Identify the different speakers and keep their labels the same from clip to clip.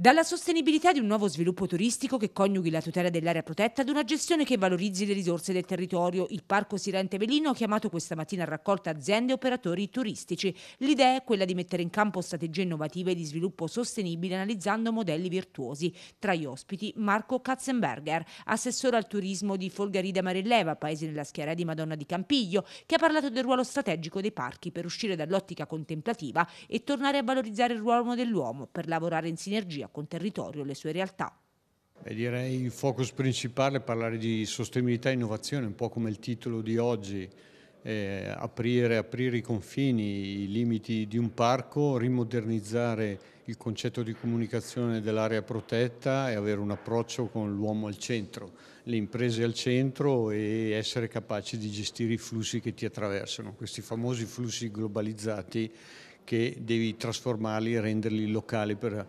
Speaker 1: Dalla sostenibilità di un nuovo sviluppo turistico che coniughi la tutela dell'area protetta ad una gestione che valorizzi le risorse del territorio, il Parco Sirente Velino ha chiamato questa mattina a raccolta aziende e operatori turistici. L'idea è quella di mettere in campo strategie innovative di sviluppo sostenibile analizzando modelli virtuosi. Tra gli ospiti Marco Katzenberger, assessore al turismo di Folgarida Marelleva, paese nella schiera di Madonna di Campiglio, che ha parlato del ruolo strategico dei parchi per uscire dall'ottica contemplativa e tornare a valorizzare il ruolo dell'uomo per lavorare in sinergia con territorio e le sue realtà.
Speaker 2: Beh, direi il focus principale è parlare di sostenibilità e innovazione, un po' come il titolo di oggi, eh, aprire, aprire i confini, i limiti di un parco, rimodernizzare il concetto di comunicazione dell'area protetta e avere un approccio con l'uomo al centro, le imprese al centro e essere capaci di gestire i flussi che ti attraversano, questi famosi flussi globalizzati che devi trasformarli e renderli locali per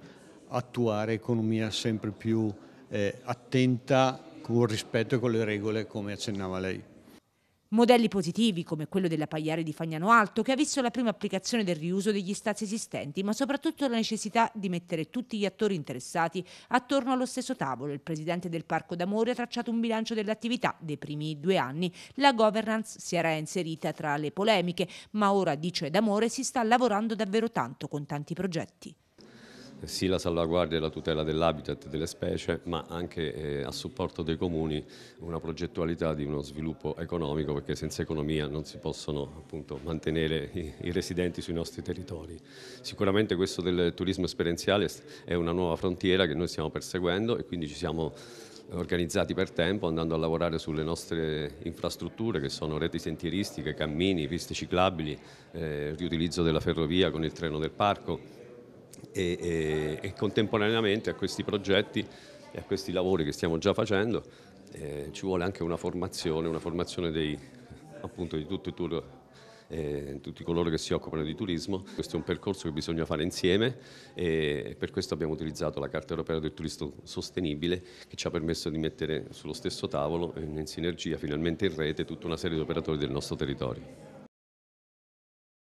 Speaker 2: attuare economia sempre più eh, attenta con rispetto e con le regole come accennava lei.
Speaker 1: Modelli positivi come quello della Pagliare di Fagnano Alto che ha visto la prima applicazione del riuso degli stazi esistenti ma soprattutto la necessità di mettere tutti gli attori interessati attorno allo stesso tavolo. Il presidente del Parco d'Amore ha tracciato un bilancio dell'attività dei primi due anni. La governance si era inserita tra le polemiche ma ora, dice d'Amore, si sta lavorando davvero tanto con tanti progetti
Speaker 3: sì la salvaguardia e la tutela dell'habitat delle specie, ma anche eh, a supporto dei comuni una progettualità di uno sviluppo economico, perché senza economia non si possono appunto, mantenere i, i, residenti sui nostri territori. Sicuramente questo del turismo esperienziale è una nuova frontiera che noi stiamo perseguendo e quindi ci siamo organizzati per tempo andando a lavorare sulle nostre infrastrutture che sono reti sentieristiche, cammini, piste ciclabili, eh, riutilizzo della ferrovia con il treno del parco e, e, e contemporaneamente a questi progetti e a questi lavori che stiamo già facendo eh, ci vuole anche una formazione, una formazione dei, appunto, di tutto il tour eh, tutti coloro che si occupano di turismo. Questo è un percorso che bisogna fare insieme e per questo abbiamo utilizzato la Carta Europea del Turismo Sostenibile che ci ha permesso di mettere sullo stesso tavolo in sinergia, finalmente in rete, tutta una serie di operatori del nostro territorio.